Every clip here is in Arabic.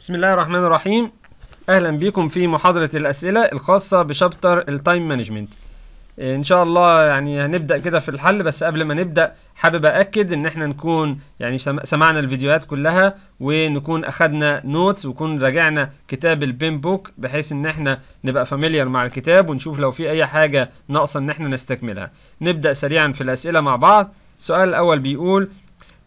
بسم الله الرحمن الرحيم اهلا بيكم في محاضره الاسئله الخاصه بشابتر التايم مانجمنت ان شاء الله يعني هنبدا كده في الحل بس قبل ما نبدا حابب اكد ان احنا نكون يعني سمعنا الفيديوهات كلها ونكون اخدنا نوتس ونكون راجعنا كتاب البين بوك بحيث ان احنا نبقى فاميليار مع الكتاب ونشوف لو في اي حاجه ناقصه ان احنا نستكملها نبدا سريعا في الاسئله مع بعض السؤال الاول بيقول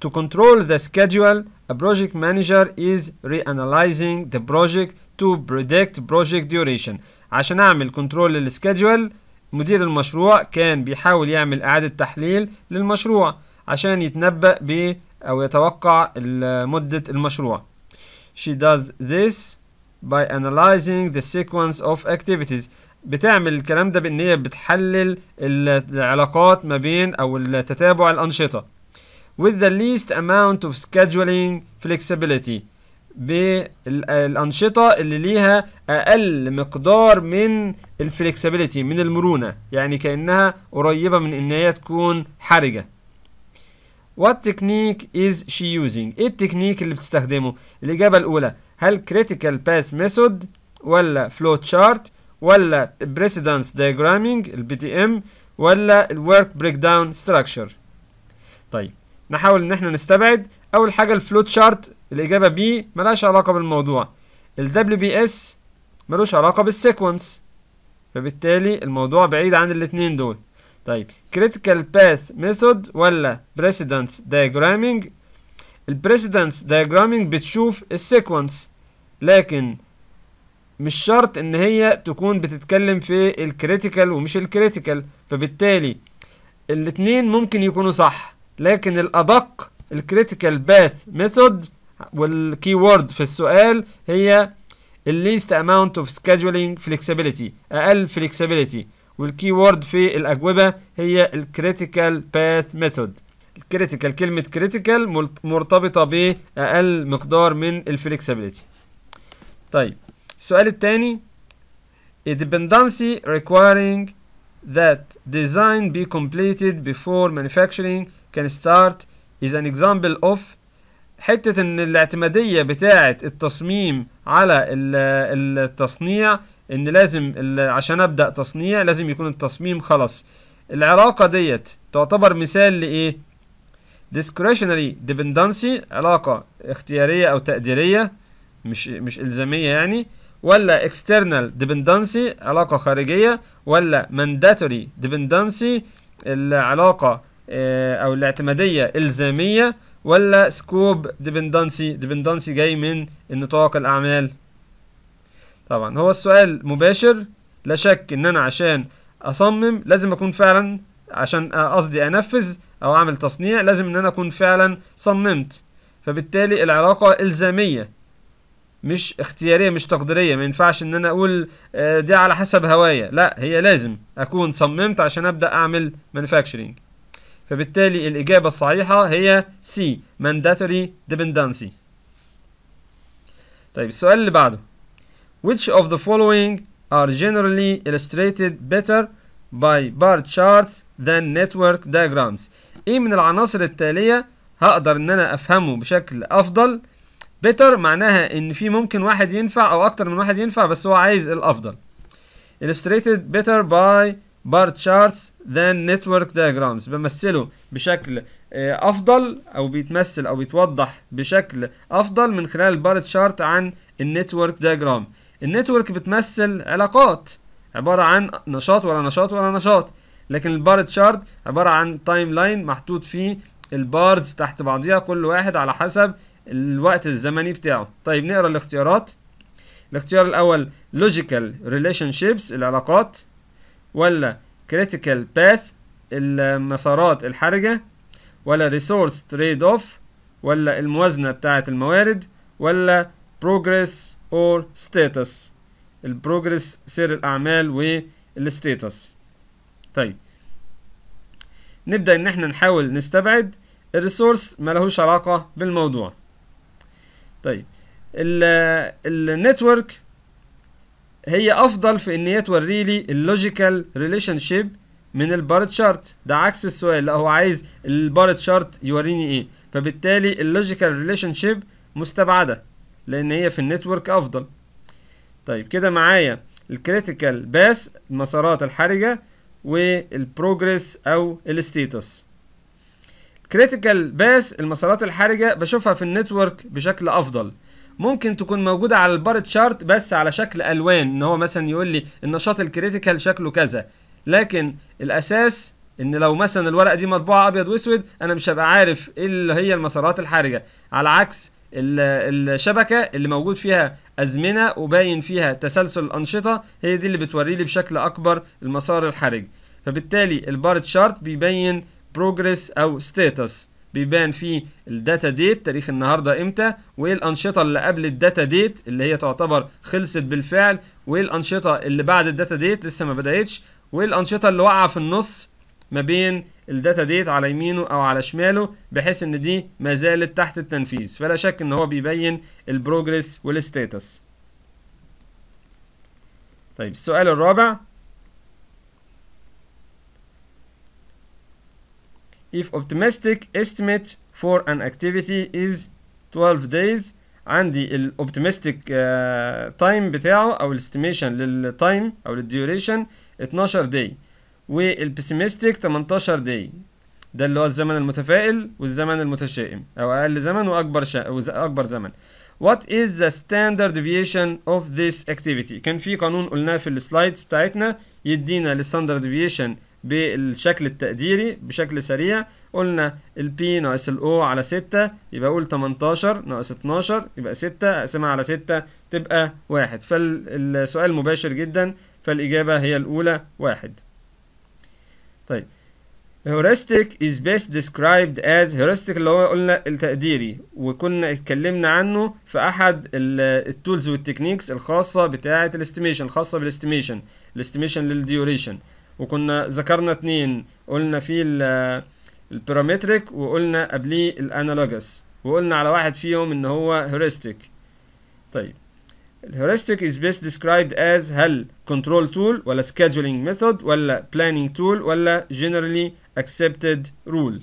to control the schedule A project manager is reanalyzing the project to predict project duration عشان أعمل كنترول schedule. مدير المشروع كان بيحاول يعمل إعادة تحليل للمشروع عشان يتنبأ ب أو يتوقع مدة المشروع She does this by analyzing the sequence of activities بتعمل الكلام ده بان هي بتحلل العلاقات ما بين او تتابع الانشطه with the least amount of scheduling flexibility بالأنشطة اللي ليها أقل مقدار من الفلكسبيليتي من المرونة يعني كأنها قريبة من إن هي تكون حرجة What technique is she using؟ إيه التكنيك اللي بتستخدمه؟ الإجابة الأولى هل critical path method ولا flow chart ولا precedence diagramming ال PTM ولا ال work breakdown structure؟ طيب نحاول ان احنا نستبعد اول حاجه الفلوت شارت الاجابه بي ملهاش علاقه بالموضوع بي اس ملوش علاقه بالسيكونس فبالتالي الموضوع بعيد عن الاتنين دول طيب critical path method ولا precedence دايجرامينج البريسيدنس precedence بتشوف السيكونس لكن مش شرط ان هي تكون بتتكلم في الكريتيكال ومش الكريتيكال فبالتالي الاتنين ممكن يكونوا صح لكن الأدق الكريتيكال باث ميثود والكي وورد في السؤال هي الليست اماونت اوف سكادولينج فليكسيبيليتي اقل فليكسيبيليتي والكي وورد في الاجوبه هي الكريتيكال باث ميثود الكريتيكال كلمه كريتيكال مرتبطه باقل مقدار من الفليكسيبيليتي طيب السؤال الثاني A dependency requiring that design be completed before manufacturing كان ستارت از ان اكزامبل اوف حتة ان الاعتمادية بتاعة التصميم على التصنيع ان لازم عشان ابدأ تصنيع لازم يكون التصميم خلاص العلاقة ديت تعتبر مثال لإيه؟ discretionary dependency علاقة اختيارية أو تقديرية مش مش إلزامية يعني ولا external dependency علاقة خارجية ولا mandatory dependency العلاقة آه، او الاعتماديه الزاميه ولا سكوب ديبندنسي ديبندنسي جاي من نطاق الاعمال طبعا هو السؤال مباشر لا شك ان انا عشان اصمم لازم اكون فعلا عشان قصدي انفذ او اعمل تصنيع لازم ان انا اكون فعلا صممت فبالتالي العلاقه الزاميه مش اختياريه مش تقديريه ما ينفعش ان انا اقول آه، دي على حسب هوايا لا هي لازم اكون صممت عشان ابدا اعمل مانيفاكتشرنج فبالتالي الإجابة الصحيحة هي C mandatory dependency طيب السؤال اللي بعده Which of the following are generally illustrated better by bar charts than network diagrams ايه من العناصر التالية هقدر ان انا افهمه بشكل افضل better معناها ان في ممكن واحد ينفع او اكتر من واحد ينفع بس هو عايز الافضل illustrated better by بار تشارتس ذان نتورك دايجرامز بمثله بشكل آه، افضل او بيتمثل او بيتوضح بشكل افضل من خلال البار تشارت عن النتورك دايجرام النتورك بتمثل علاقات عباره عن نشاط ولا نشاط ولا نشاط لكن البار تشارت عباره عن تايم لاين محطوط فيه البارز تحت بعضيها كل واحد على حسب الوقت الزمني بتاعه طيب نقرا الاختيارات الاختيار الاول لوجيكال ريليشن شيبس العلاقات ولا critical path المسارات الحرجة ولا resource trade off ولا الموازنة بتاعة الموارد ولا or status ستاتس البروجرس سير الأعمال والستاتس طيب نبدأ إن احنا نحاول نستبعد الريسورس ملهوش علاقة بالموضوع طيب network هي افضل في ان هي توري لي اللوجيكال ريليشن شيب من البار تشارت ده عكس السؤال لا هو عايز البار تشارت يوريني ايه فبالتالي اللوجيكال ريليشن شيب مستبعده لان هي في النتورك افضل طيب كده معايا الكريتيكال باس المسارات الحرجه والبروجريس او الستيتس كريتيكال باس المسارات الحرجه بشوفها في النتورك بشكل افضل ممكن تكون موجوده على البار تشارت بس على شكل الوان ان هو مثلا يقول لي النشاط الكريتيكال شكله كذا لكن الاساس ان لو مثلا الورقه دي مطبوعه ابيض واسود انا مش هبقى عارف ايه اللي هي المسارات الحرجه على عكس الشبكه اللي موجود فيها ازمنه وباين فيها تسلسل الانشطه هي دي اللي بتوري لي بشكل اكبر المسار الحرج فبالتالي البار تشارت بيبين بروجريس او ستيتس بيبان فيه الداتا ديت تاريخ النهارده امتى وايه الانشطه اللي قبل الداتا ديت اللي هي تعتبر خلصت بالفعل وايه الانشطه اللي بعد الداتا ديت لسه ما بداتش وايه الانشطه اللي واقعه في النص ما بين الداتا ديت على يمينه او على شماله بحيث ان دي ما زالت تحت التنفيذ فلا شك ان هو بيبين البروجريس والستاتس طيب السؤال الرابع if optimistic estimate for an activity is 12 days عندي uh, time بتاعه او الاستيميشن للتايم او للديوريشن 12 داي pessimistic 18 داي ده اللي هو الزمن المتفائل والزمن المتشائم او اقل زمن واكبر شا... اكبر زمن What is the standard deviation of this activity كان في قانون قلناه في السلايدز بتاعتنا يدينا الستاندرد ديفيشن بالشكل التقديري بشكل سريع قلنا البي ناقص الاو على 6 يبقى اقول 18 ناقص 12 يبقى 6 اقسمها على 6 تبقى 1 فالسؤال مباشر جدا فالاجابه هي الاولى 1 طيب heuristic is best described as heuristic اللي هو قلنا التقديري وكنا اتكلمنا عنه في احد التولز والتكنيكس الخاصه بتاعه الاستيميشن الخاصه بالاستيميشن الاستيميشن للديوريشن وكنا ذكرنا اتنين قلنا فيه آه، البارامتريك وقلنا قبليه الانالوجس وقلنا على واحد فيهم ان هو هيوريستيك طيب الهيوريستيك is best described as هل control tool ولا scheduling method ولا planning tool ولا generally accepted rule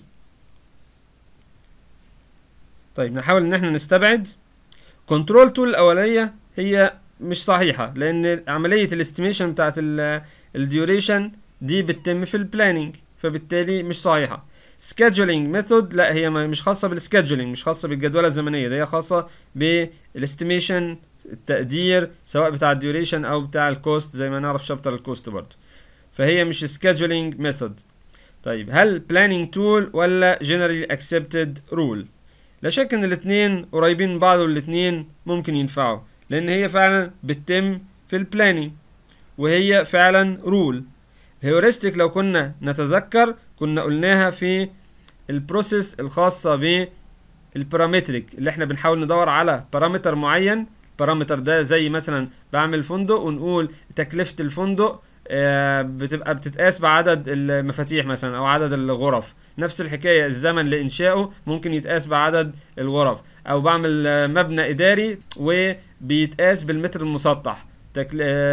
طيب نحاول ان احنا نستبعد control tool الاولية هي مش صحيحة لان عملية الاستيميشن بتاعت الديوريشن آه، دي بتتم في البلاننج فبالتالي مش صحيحه سكادجولينج ميثود لا هي مش خاصه بالسكادجولينج مش خاصه بالجدوله الزمنيه دي هي خاصه بالاستيميشن التقدير سواء بتاع الديوريشن او بتاع الكوست زي ما نعرف شابتر الكوست برضه فهي مش سكادجولينج ميثود طيب هل planning tool ولا generally accepted rule لا شك ان الاتنين قريبين من بعض والاتنين ممكن ينفعوا لان هي فعلا بتتم في البلاننج وهي فعلا رول هيورستيك لو كنا نتذكر كنا قلناها في البروسيس الخاصة بالبارامتريك اللي احنا بنحاول ندور على بارامتر معين البارامتر ده زي مثلا بعمل فندق ونقول تكلفة الفندق آه، بتبقى بتتقاس بعدد المفاتيح مثلا او عدد الغرف نفس الحكايه الزمن لانشائه ممكن يتقاس بعدد الغرف او بعمل مبنى اداري وبيتقاس بالمتر المسطح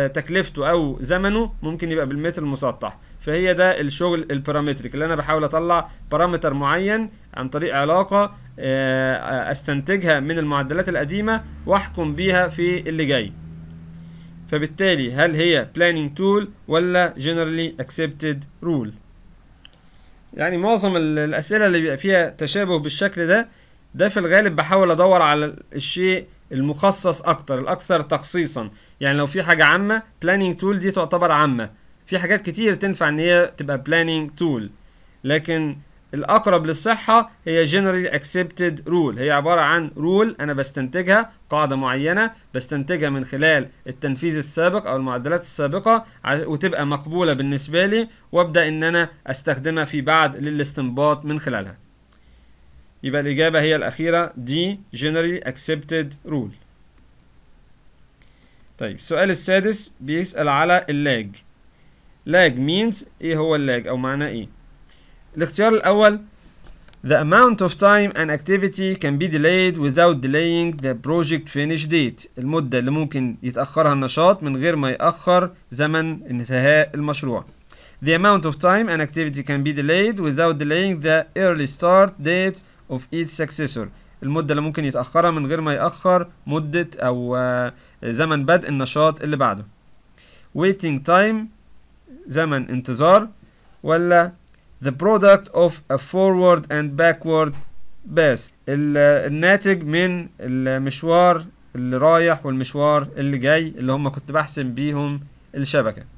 تكلفته او زمنه ممكن يبقى بالمتر المسطح فهي ده الشغل البارامتريك اللي انا بحاول اطلع بارامتر معين عن طريق علاقه آه، استنتجها من المعدلات القديمه واحكم بيها في اللي جاي فبالتالي هل هي planning tool ولا generally accepted rule يعني معظم الاسئله اللي بيبقى فيها تشابه بالشكل ده ده في الغالب بحاول ادور على الشيء المخصص اكتر الاكثر تخصيصا يعني لو في حاجه عامه بلاننج تول دي تعتبر عامه في حاجات كتير تنفع ان هي تبقى بلاننج تول لكن الاقرب للصحه هي جنرالي اكسبتد رول هي عباره عن رول انا بستنتجها قاعده معينه بستنتجها من خلال التنفيذ السابق او المعدلات السابقه وتبقى مقبوله بالنسبه لي وابدا ان انا استخدمها في بعد للاستنباط من خلالها يبقى الإجابة هي الأخيرة دي generally accepted rule طيب السؤال السادس بيسأل على اللاج lag means إيه هو اللاج أو معناه إيه الاختيار الأول The amount of time an activity can be delayed without delaying the project finish date المدة اللي ممكن يتأخرها النشاط من غير ما يأخر زمن انتهاء المشروع The amount of time an activity can be delayed without delaying the early start date of each successor المدة اللي ممكن يتأخرها من غير ما يأخر مدة أو آه، زمن بدء النشاط اللي بعده waiting time زمن انتظار ولا the product of a forward and backward pass الناتج من المشوار اللي رايح والمشوار اللي جاي اللي هم كنت بحسم بيهم الشبكة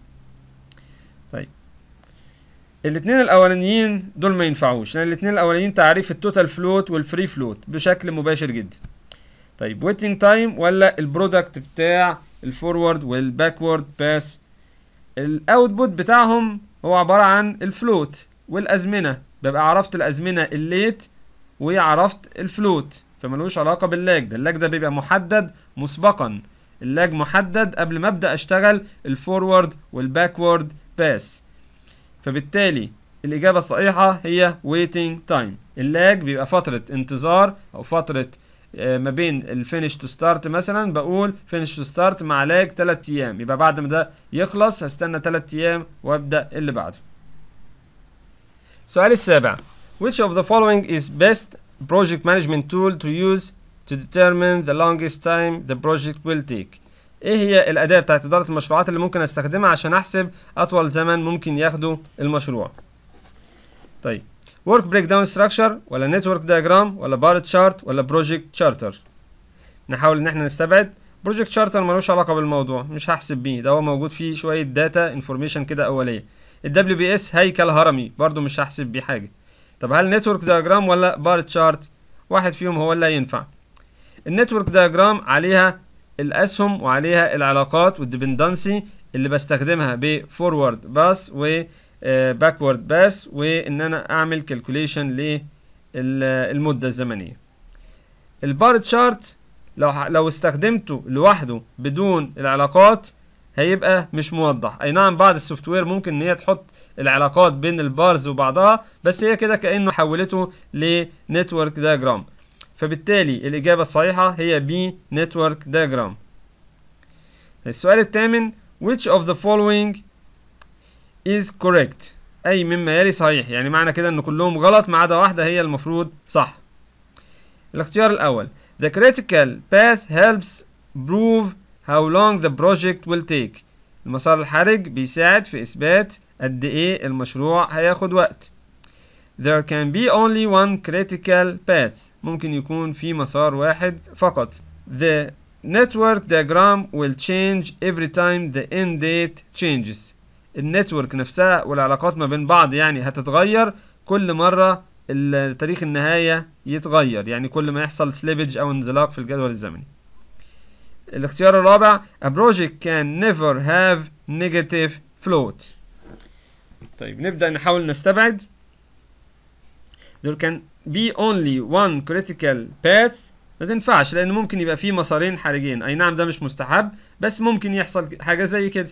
الاثنين الاولانيين دول ما ينفعوش لان الاثنين الاولانيين تعريف التوتال فلوت والفري فلوت بشكل مباشر جدا طيب ويتنج تايم ولا البرودكت بتاع الفورورد والباكورد باس الاوتبوت بتاعهم هو عباره عن الفلوت والازمنه ببقى عرفت الازمنه الليت وعرفت الفلوت فملوش علاقه باللاج ده اللاج ده بيبقى محدد مسبقا اللاج محدد قبل ما ابدا اشتغل الفورورد والباكورد باس فبالتالي الإجابة الصحيحة هي waiting time اللاج بيبقى فترة انتظار أو فترة آه، ما بين الفينش تو ستارت مثلا بقول فينش تو ستارت مع لاج 3 ايام يبقى بعد ما ده يخلص هستنى 3 ايام وابدا اللي بعده السؤال السابع which of the following is best project management tool to use to determine the longest time the project will take ايه هي الاداة بتاعت ادارة المشروعات اللي ممكن استخدمها عشان احسب اطول زمن ممكن ياخده المشروع طيب work breakdown structure ولا network diagram ولا bar chart ولا project charter نحاول ان احنا نستبعد بروجكت شارتر ملوش علاقه بالموضوع مش هحسب بيه ده هو موجود فيه شويه داتا انفورميشن كده اوليه الدبليو بي اس هيكل هرمي برضو مش هحسب بيه حاجه طب هل نتورك دياجرام ولا بار تشارت واحد فيهم هو اللي هينفع النتورك دياجرام عليها الاسهم وعليها العلاقات والديبندنسي اللي بستخدمها بفورورد باس وباكورد باس وان انا اعمل كالكوليشن للمده الزمنيه البار تشارت لو لو استخدمته لوحده بدون العلاقات هيبقى مش موضح اي نعم بعض السوفت وير ممكن ان هي تحط العلاقات بين البارز وبعضها بس هي كده كانه حولته لنتورك ديجرام فبالتالي الإجابة الصحيحة هي B Network Diagram السؤال الثامن Which of the following is correct أي مما يلي صحيح يعني معنى كده أن كلهم غلط ما عدا واحدة هي المفروض صح الاختيار الأول The critical path helps prove how long the project will take المسار الحرج بيساعد في إثبات قد إيه المشروع هياخد وقت There can be only one critical path ممكن يكون في مسار واحد فقط The network diagram will change every time the end date changes النتورك نفسها والعلاقات ما بين بعض يعني هتتغير كل مرة التاريخ النهاية يتغير يعني كل ما يحصل سليبج أو انزلاق في الجدول الزمني الاختيار الرابع a project can never have negative float طيب نبدأ نحاول نستبعد there can be only one critical path ما تنفعش لان ممكن يبقى فيه مسارين حرجين اي نعم ده مش مستحب بس ممكن يحصل حاجه زي كده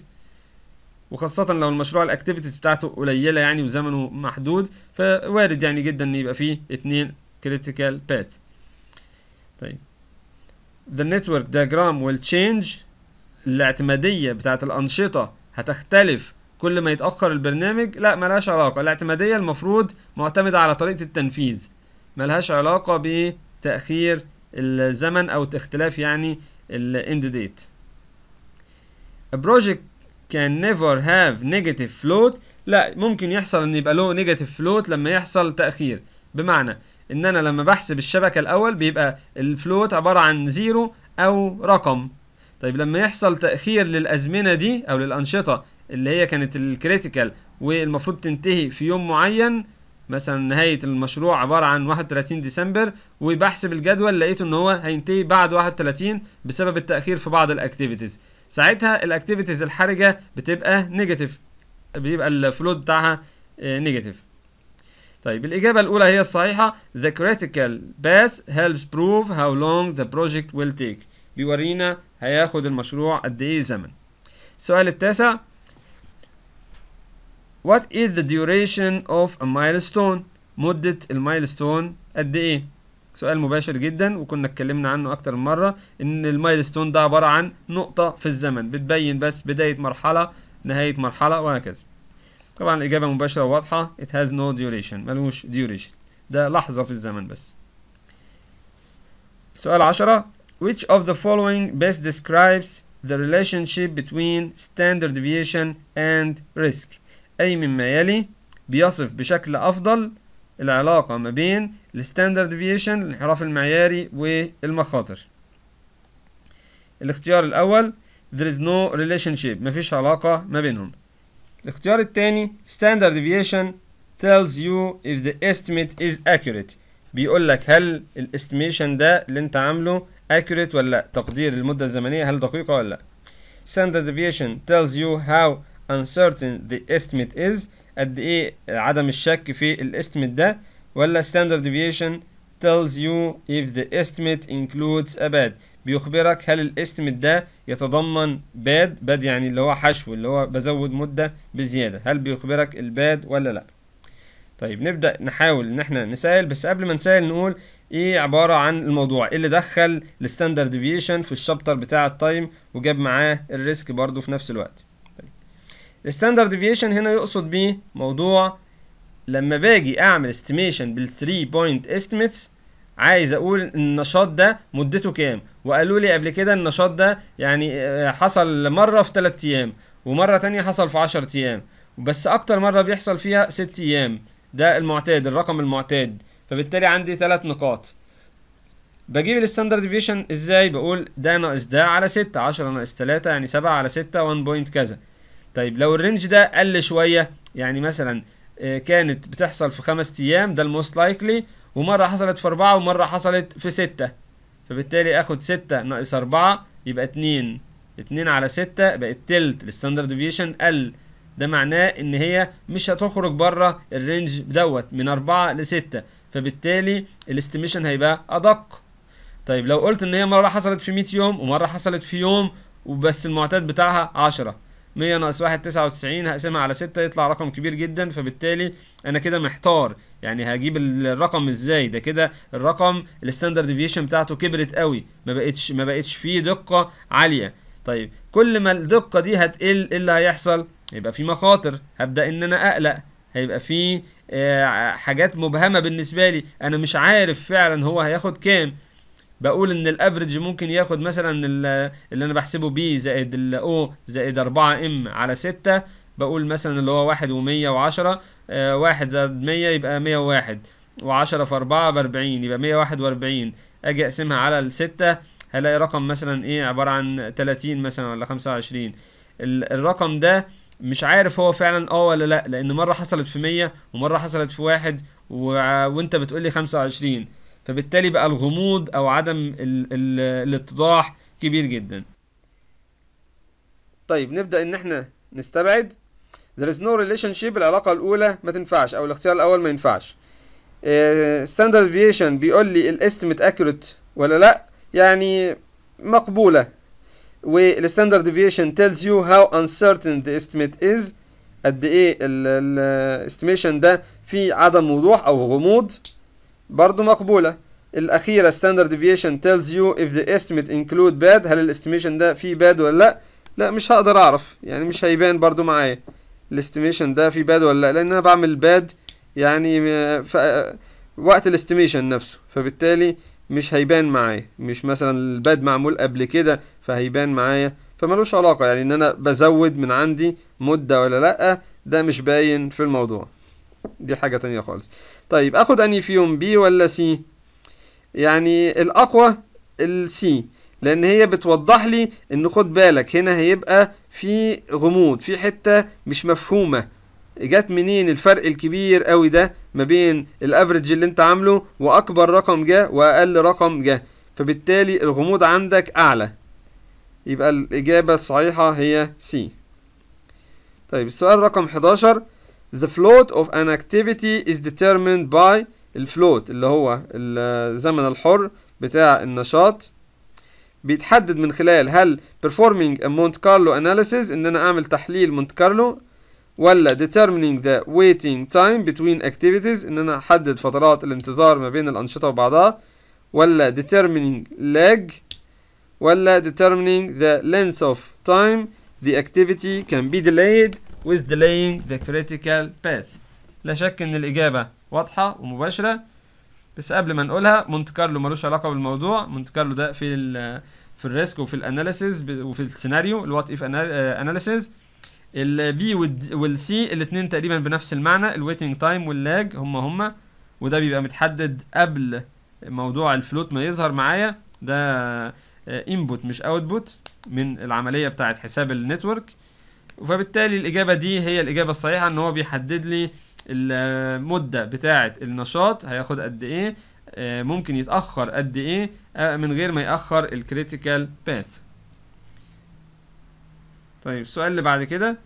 وخاصة لو المشروع الاكتيفيتيز بتاعته قليلة يعني وزمنه محدود فوارد يعني جدا ان يبقى فيه اتنين critical path طيب the network diagram will change الاعتمادية بتاعت الأنشطة هتختلف كل ما يتأخر البرنامج لا ملهاش علاقة الاعتمادية المفروض معتمدة على طريقة التنفيذ ملهاش علاقة بتأخير الزمن أو اختلاف يعني الاند ديت date project can never have negative float لا ممكن يحصل ان يبقى له نيجاتيف فلوت لما يحصل تأخير بمعنى ان انا لما بحسب الشبكة الاول بيبقى الفلوت عبارة عن زيرو او رقم طيب لما يحصل تأخير للأزمنة دي او للأنشطة اللي هي كانت الكريتيكال والمفروض تنتهي في يوم معين مثلا نهاية المشروع عبارة عن 31 ديسمبر وبحسب الجدول لقيته ان هو هينتهي بعد 31 بسبب التأخير في بعض الاكتيفيتيز ساعتها الاكتيفيتيز الحرجة بتبقى نيجاتيف بيبقى الفلود بتاعها نيجاتيف آه، طيب الإجابة الأولى هي الصحيحة The critical path helps prove how long the project will take بيورينا هياخد المشروع قد إيه زمن السؤال التاسع What is the duration of a milestone مدة المايلستون قد ايه سؤال مباشر جدا وكنا اتكلمنا عنه اكتر من مرة ان المايلستون ده عبارة عن نقطة في الزمن بتبين بس بداية مرحلة نهاية مرحلة وهكذا طبعا الاجابة مباشرة واضحة it has no duration ملوش duration ده لحظة في الزمن بس سؤال عشرة which of the following best describes the relationship between standard deviation and risk أي مما يلي بيصف بشكل أفضل العلاقة ما بين الستاندرد ديفيشن الانحراف المعياري والمخاطر الاختيار الأول there is no relationship مفيش علاقة ما بينهم الاختيار الثاني standard deviation tells you if the estimate is accurate بيقول لك هل الاستيميشن ده اللي انت عامله accurate ولا لا تقدير المدة الزمنية هل دقيقة ولا لا standard deviation tells you how uncertain the estimate is قد ايه عدم الشك في الاستيميت ده ولا standard deviation tells you if the estimate includes a bad بيخبرك هل الاستيميت ده يتضمن باد باد يعني اللي هو حشو اللي هو بزود مدة بزيادة هل بيخبرك الباد ولا لا طيب نبدأ نحاول ان احنا نسال بس قبل ما نسال نقول ايه عبارة عن الموضوع ايه اللي دخل الستاندرد ديفيشن في الشابتر بتاع التايم وجاب معاه الريسك برضو في نفس الوقت الستاندرد ديفيشن هنا يقصد بيه موضوع لما باجي اعمل استيميشن بال 3 بوينت استيميتس عايز اقول النشاط ده مدته كام وقالوا لي قبل كده النشاط ده يعني آه، حصل مره في 3 ايام ومره تانية حصل في 10 ايام بس اكتر مره بيحصل فيها 6 ايام ده المعتاد الرقم المعتاد فبالتالي عندي 3 نقاط بجيب الستاندرد ديفيشن ازاي بقول ده ناقص ده على 6 10 ناقص 3 يعني 7 على 6 1 بوينت كذا طيب لو الرينج ده قل شويه يعني مثلا آه، كانت بتحصل في خمس ايام ده الموست لايكلي ومره حصلت في اربعه ومره حصلت في سته فبالتالي اخد سته ناقص اربعه يبقى اتنين اتنين على سته بقت تلت الستاندرد ديفيشن قل ده معناه ان هي مش هتخرج بره الرينج دوت من اربعه لسته فبالتالي الاستيميشن هيبقى ادق طيب لو قلت ان هي مره حصلت في 100 يوم ومره حصلت في يوم وبس المعتاد بتاعها 10 100 ناقص 1 99 هقسمها على 6 يطلع رقم كبير جدا فبالتالي انا كده محتار يعني هجيب الرقم ازاي ده كده الرقم الستاندرد ديفيشن بتاعته كبرت قوي ما بقتش ما بقتش فيه دقه عاليه طيب كل ما الدقه دي هتقل ايه اللي هيحصل هيبقى في مخاطر هبدا ان انا اقلق هيبقى في آه، حاجات مبهمه بالنسبه لي انا مش عارف فعلا هو هياخد كام بقول ان الافريج ممكن ياخد مثلا اللي انا بحسبه بي زائد الاو زائد اربعة ام على ستة بقول مثلا اللي هو واحد ومية وعشرة آه، واحد زائد مية يبقى مية وواحد وعشرة في أربعة بأربعين يبقى مية واحد وأربعين أجي أقسمها على الستة هلاقي رقم مثلا إيه عبارة عن تلاتين مثلا ولا خمسة وعشرين الرقم ده مش عارف هو فعلا اه ولا لا لأن مرة حصلت في مية ومرة حصلت في واحد و... وأنت بتقولي خمسة وعشرين فبالتالي بقى الغموض أو عدم الاتضاح كبير جدا طيب نبدأ إن إحنا نستبعد there is no relationship العلاقة الأولى ما تنفعش أو الاختيار الأول ما ينفعش ستاندرد آه، فيشن بيقول لي الاستيميت اكوريت ولا لا يعني مقبولة والستاندرد ديفيشن تيلز يو هاو uncertain ذا استيميت از قد ايه الاستيميشن ده فيه عدم وضوح او غموض برضو مقبولة الأخيرة standard deviation tells you if the estimate include bad هل الاستيميشن ده فيه bad ولا لأ لا مش هقدر أعرف يعني مش هيبان برضو معايا الاستيميشن ده فيه bad ولا لأ لأن أنا بعمل bad يعني آه، آه، وقت الاستيميشن نفسه فبالتالي مش هيبان معايا مش مثلا الباد معمول قبل كده فهيبان معايا فملوش علاقة يعني ان انا بزود من عندي مدة ولا لأ ده مش باين في الموضوع دي حاجة تانية خالص طيب اخد اني فيهم بي ولا سي يعني الاقوى السي لان هي بتوضح لي ان خد بالك هنا هيبقى في غموض في حتة مش مفهومة جت منين الفرق الكبير قوي ده ما بين الافريج اللي انت عامله واكبر رقم جه واقل رقم جه فبالتالي الغموض عندك اعلى يبقى الاجابة الصحيحة هي سي طيب السؤال رقم 11 The float of an activity is determined by الفلوت اللي هو الزمن الحر بتاع النشاط بيتحدد من خلال هل performing a Monte Carlo analysis ان انا اعمل تحليل مونت كارلو ولا determining the waiting time between activities ان انا احدد فترات الانتظار ما بين الانشطه وبعضها ولا determining lag ولا determining the length of time the activity can be delayed with delaying the critical path لا شك ان الاجابه واضحه ومباشره بس قبل ما نقولها مونت كارلو ملوش علاقه بالموضوع مونت كارلو ده في الـ في الريسك وفي الاناليسيز وفي السيناريو الوات اف آه، اناليسيز البي والسي الاثنين تقريبا بنفس المعنى الويتنج تايم واللاج هما هما وده بيبقى متحدد قبل موضوع الفلوت ما يظهر معايا ده انبوت آه، مش اوتبوت من العمليه بتاعه حساب النتورك وبالتالي الإجابة دي هي الإجابة الصحيحة إن هو بيحدد لي المدة بتاعة النشاط هياخد قد إيه آه، ممكن يتأخر قد إيه آه، من غير ما يأخر الكريتيكال باث طيب السؤال اللي بعد كده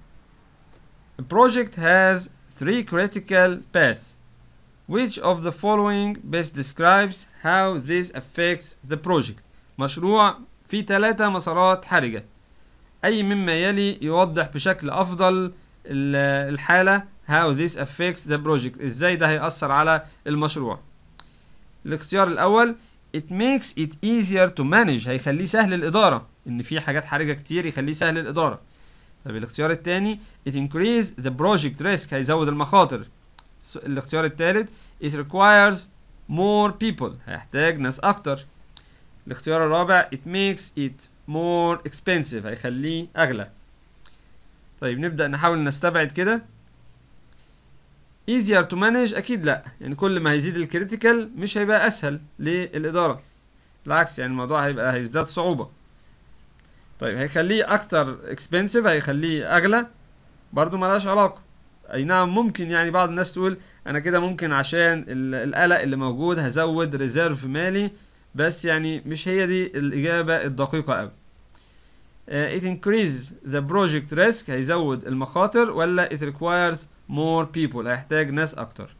A project has three critical paths Which of the following best describes how this affects the project مشروع فيه ثلاثة مسارات حرجة أي مما يلي يوضح بشكل أفضل الحالة how this affects the project إزاي ده هيأثر على المشروع الاختيار الأول it makes it easier to manage هيخليه سهل الإدارة إن في حاجات حرجة كتير يخليه سهل الإدارة طب الاختيار الثاني it increase the project risk هيزود المخاطر الاختيار الثالث it requires more people هيحتاج ناس أكتر الاختيار الرابع it makes it more expensive هيخليه أغلى طيب نبدأ نحاول نستبعد كده easier to manage أكيد لأ يعني كل ما هيزيد الكريتيكال مش هيبقى أسهل للإدارة بالعكس يعني الموضوع هيبقى هيزداد صعوبة طيب هيخليه أكتر expensive هيخليه أغلى برضو ملهاش علاقة اي نعم ممكن يعني بعض الناس تقول انا كده ممكن عشان القلق اللي موجود هزود ريزيرف مالي بس يعني مش هي دي الإجابة الدقيقة قوي uh, it increases the project risk هيزود المخاطر ولا it requires more people هيحتاج ناس أكتر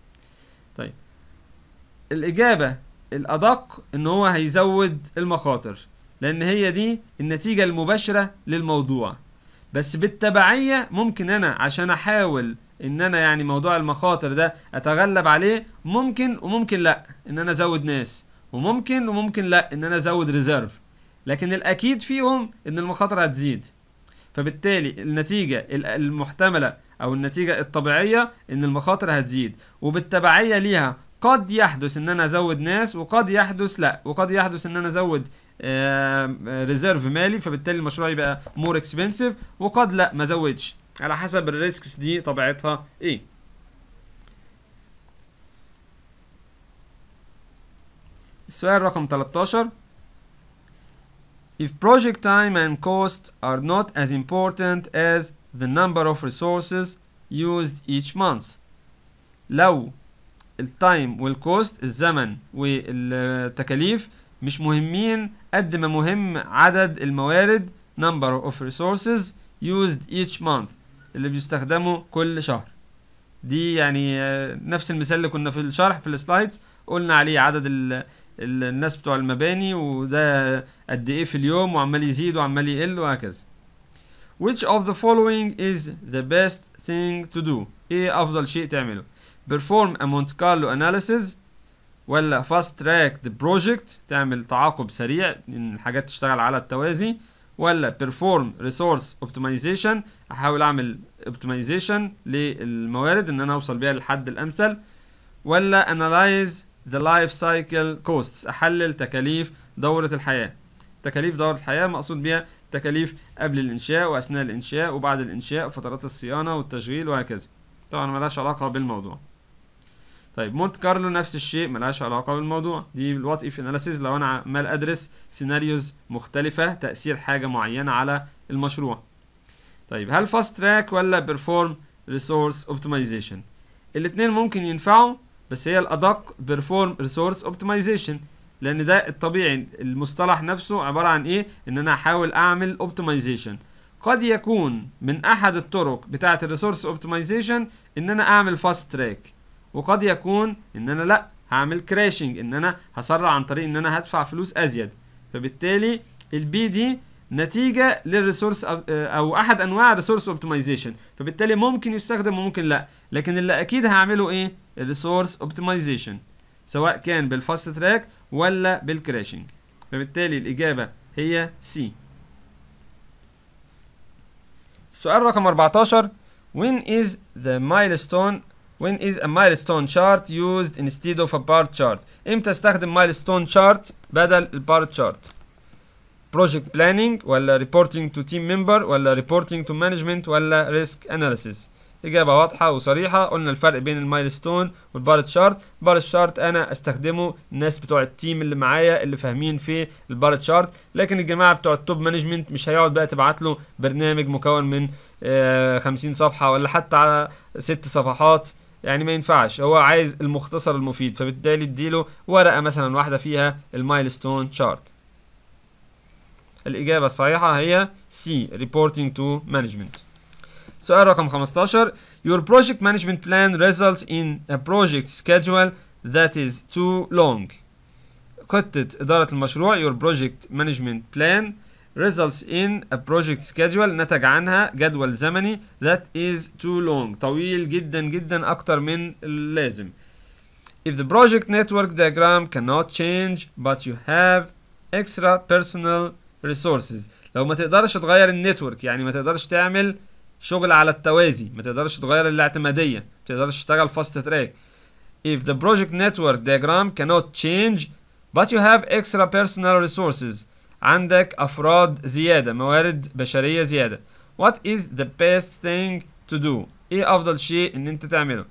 طيب الإجابة الأدق إن هو هيزود المخاطر لأن هي دي النتيجة المباشرة للموضوع بس بالتبعية ممكن أنا عشان أحاول إن أنا يعني موضوع المخاطر ده أتغلب عليه ممكن وممكن لأ إن أنا أزود ناس وممكن وممكن لا ان انا ازود ريزيرف لكن الاكيد فيهم ان المخاطره هتزيد فبالتالي النتيجه المحتمله او النتيجه الطبيعيه ان المخاطر هتزيد وبالتبعيه ليها قد يحدث ان انا ازود ناس وقد يحدث لا وقد يحدث ان انا ازود ريزيرف مالي فبالتالي المشروع يبقى مور اكسبنسيف وقد لا ما زودش على حسب الريسكس دي طبيعتها ايه السؤال رقم 13 If project time and cost are not as important as the number of resources used each month لو التايم والكوست الزمن والتكاليف مش مهمين قد ما مهم عدد الموارد number of resources used each month اللي بيستخدموا كل شهر دي يعني آه، نفس المثال اللي كنا في الشرح في السلايدز قلنا عليه عدد الناس بتوع المباني وده قد ايه في اليوم وعمال يزيد وعمال يقل وهكذا which of the following is the best thing to do ايه افضل شيء تعمله perform a Monte Carlo analysis ولا fast track the project تعمل تعاقب سريع ان الحاجات تشتغل على التوازي ولا perform resource optimization احاول اعمل optimization للموارد ان انا اوصل بيها للحد الامثل ولا analyze the life cycle costs احلل تكاليف دوره الحياه تكاليف دورة الحياة مقصود بها تكاليف قبل الإنشاء وأثناء الإنشاء وبعد الإنشاء وفترات الصيانة والتشغيل وهكذا طبعا ملهاش علاقة بالموضوع طيب مونت كارلو نفس الشيء ملهاش علاقة بالموضوع دي الوات اف اناليسيز لو انا عمال ادرس سيناريوز مختلفة تأثير حاجة معينة على المشروع طيب هل فاست تراك ولا بيرفورم ريسورس اوبتمايزيشن الاتنين ممكن ينفعوا بس هي الأدق بيرفورم ريسورس اوبتمايزيشن لأن ده الطبيعي المصطلح نفسه عبارة عن إيه؟ إن أنا احاول أعمل اوبتمايزيشن قد يكون من أحد الطرق بتاعة الريسورس اوبتمايزيشن إن أنا أعمل فاست تراك وقد يكون إن أنا لأ هعمل كراشنج إن أنا هسرع عن طريق إن أنا هدفع فلوس أزيد فبالتالي البي دي نتيجه للريسورس او احد انواع الريسورس اوبتمايزيشن فبالتالي ممكن يستخدم وممكن لا لكن اللي اكيد هعمله ايه الريسورس اوبتمايزيشن سواء كان بالفاست تراك ولا بالكراشنج فبالتالي الاجابه هي سي السؤال رقم 14 when is the milestone when is a milestone chart used instead of a bar chart امتى استخدم milestone chart بدل البار chart project planning ولا reporting to team member ولا reporting to management ولا risk analysis إجابة واضحة وصريحة قلنا الفرق بين المايلستون والبارت شارت البارت شارت أنا أستخدمه الناس بتوع التيم اللي معايا اللي فاهمين في البارت شارت لكن الجماعة بتوع التوب مانجمنت مش هيقعد بقى تبعت له برنامج مكون من آه، خمسين 50 صفحة ولا حتى على ست صفحات يعني ما ينفعش هو عايز المختصر المفيد فبالتالي اديله ورقة مثلا واحدة فيها المايلستون شارت الإجابة الصحيحة هي C Reporting to Management سؤال رقم 15 Your project management plan results in a project schedule that is too long خطة إدارة المشروع Your project management plan results in a project schedule نتج عنها جدول زمني that is too long طويل جدا جدا أكتر من اللازم If the project network diagram cannot change but you have extra personal ريسورسز لو ما تقدرش تغير النتورك يعني ما تقدرش تعمل شغل على التوازي ما تقدرش تغير الاعتمادية ما تقدرش تشتغل فاست تراك if the project network diagram cannot change but you have extra personal resources عندك أفراد زيادة موارد بشرية زيادة what is the best thing to do ايه أفضل شيء ان انت تعمله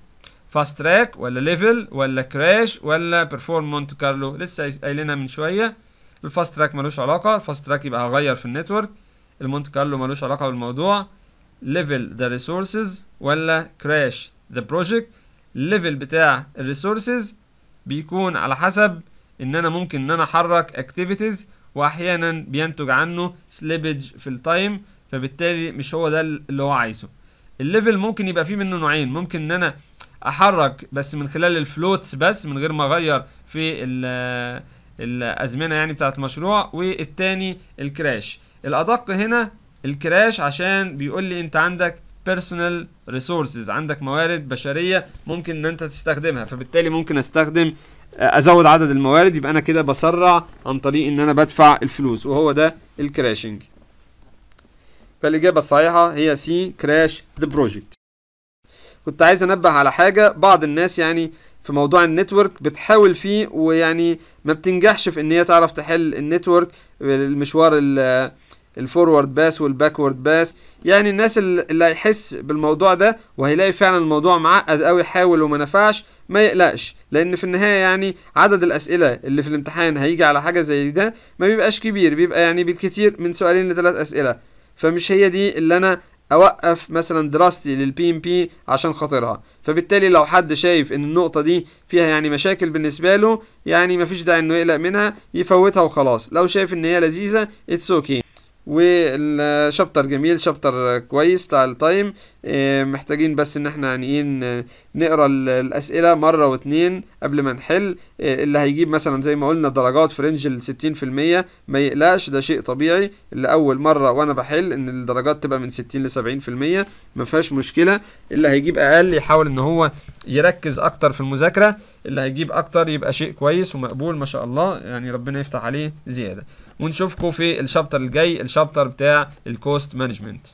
فاست تراك ولا ليفل ولا كراش ولا بيرفورم مونت كارلو لسه قايلينها من شوية الفاست تراك ملوش علاقة الفاست تراك يبقى هغير في النتورك المونت كارلو ملوش علاقة بالموضوع ليفل ذا ريسورسز ولا كراش ذا بروجكت الليفل بتاع الريسورسز بيكون على حسب ان انا ممكن ان انا احرك اكتيفيتيز واحيانا بينتج عنه سليبج في التايم فبالتالي مش هو ده اللي هو عايزه الليفل ممكن يبقى فيه منه نوعين ممكن ان انا احرك بس من خلال الفلوتس بس من غير ما اغير في الازمنه يعني بتاعه المشروع والتاني الكراش الادق هنا الكراش عشان بيقول لي انت عندك بيرسونال ريسورسز عندك موارد بشريه ممكن ان انت تستخدمها فبالتالي ممكن استخدم آه، ازود عدد الموارد يبقى انا كده بسرع عن طريق ان انا بدفع الفلوس وهو ده الكراشنج فالاجابه الصحيحه هي سي كراش ذا بروجكت كنت عايز انبه على حاجه بعض الناس يعني في موضوع النتورك بتحاول فيه ويعني ما بتنجحش في ان هي تعرف تحل النتورك المشوار الفورورد باس والباكورد باس يعني الناس اللي هيحس بالموضوع ده وهيلاقي فعلا الموضوع معقد قوي حاول وما نفعش ما يقلقش لان في النهايه يعني عدد الاسئله اللي في الامتحان هيجي على حاجه زي ده ما بيبقاش كبير بيبقى يعني بالكتير من سؤالين لثلاث اسئله فمش هي دي اللي انا اوقف مثلا دراستي للبي ام بي عشان خاطرها فبالتالي لو حد شايف ان النقطه دي فيها يعني مشاكل بالنسبه له يعني مفيش داعي انه يقلق منها يفوتها وخلاص لو شايف ان هي لذيذه اتس اوكي okay. والشابتر جميل شابتر كويس بتاع التايم آه، محتاجين بس ان احنا يعني إيه، نقرا الاسئله مره واتنين قبل ما نحل آه، اللي هيجيب مثلا زي ما قلنا درجات في رينج ال 60% ما يقلقش ده شيء طبيعي اللي اول مره وانا بحل ان الدرجات تبقى من 60 ل 70% ما فيهاش مشكله اللي هيجيب اقل يحاول ان هو يركز اكتر في المذاكره اللي هيجيب اكتر يبقى شيء كويس ومقبول ما شاء الله يعني ربنا يفتح عليه زياده ونشوفكم في الشابتر الجاي الشابتر بتاع الكوست مانجمنت